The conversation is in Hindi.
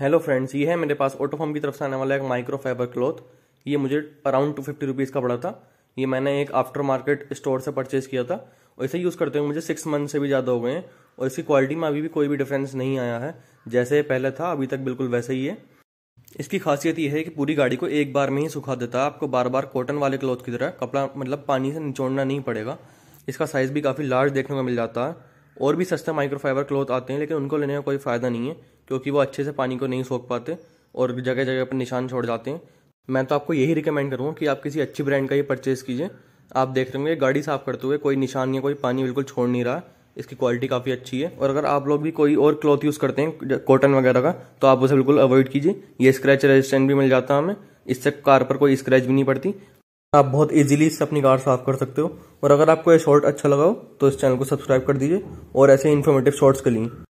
हेलो फ्रेंड्स ये है मेरे पास ऑटोफॉर्म की तरफ से आने वाला एक माइक्रो फाइबर क्लॉथ ये मुझे अराउंड टू फिफ्टी रुपीज़ का पड़ा था ये मैंने एक आफ्टर मार्केट स्टोर से परचेज किया था और इसे यूज़ करते हुए मुझे सिक्स मंथ से भी ज़्यादा हो गए हैं और इसकी क्वालिटी में अभी भी कोई भी डिफरेंस नहीं आया है जैसे पहले था अभी तक बिल्कुल वैसे ही है इसकी खासियत यह है कि पूरी गाड़ी को एक बार में ही सुखा देता है आपको बार बार कॉटन वाले क्लॉथ की तरह कपड़ा मतलब पानी से निचोड़ना नहीं पड़ेगा इसका साइज़ भी काफ़ी लार्ज देखने को मिल जाता है और भी सस्ते माइक्रोफाइबर क्लॉथ आते हैं लेकिन उनको लेने का कोई फ़ायदा नहीं है क्योंकि वो अच्छे से पानी को नहीं सोख पाते और जगह जगह पर निशान छोड़ जाते हैं मैं तो आपको यही रिकमेंड करूँगा कि आप किसी अच्छी ब्रांड का ये परचेज़ कीजिए आप देख रहे होंगे गाड़ी साफ़ करते हुए कोई निशान या कोई पानी बिल्कुल छोड़ नहीं रहा इसकी क्वालिटी काफ़ी अच्छी है और अगर आप लोग भी कोई और क्लॉथ यूज़ करते हैं कॉटन वगैरह का तो आप उसे बिल्कुल अवॉइड कीजिए ये स्क्रैच रेजिस्टेंट भी मिल जाता है हमें इससे कार पर कोई स्क्रैच भी नहीं पड़ती आप बहुत इजीली इससे अपनी कार साफ कर सकते हो और अगर आपको ये शॉर्ट अच्छा लगा हो तो इस चैनल को सब्सक्राइब कर दीजिए और ऐसे इन्फॉर्मेटिव शॉर्ट्स के लिए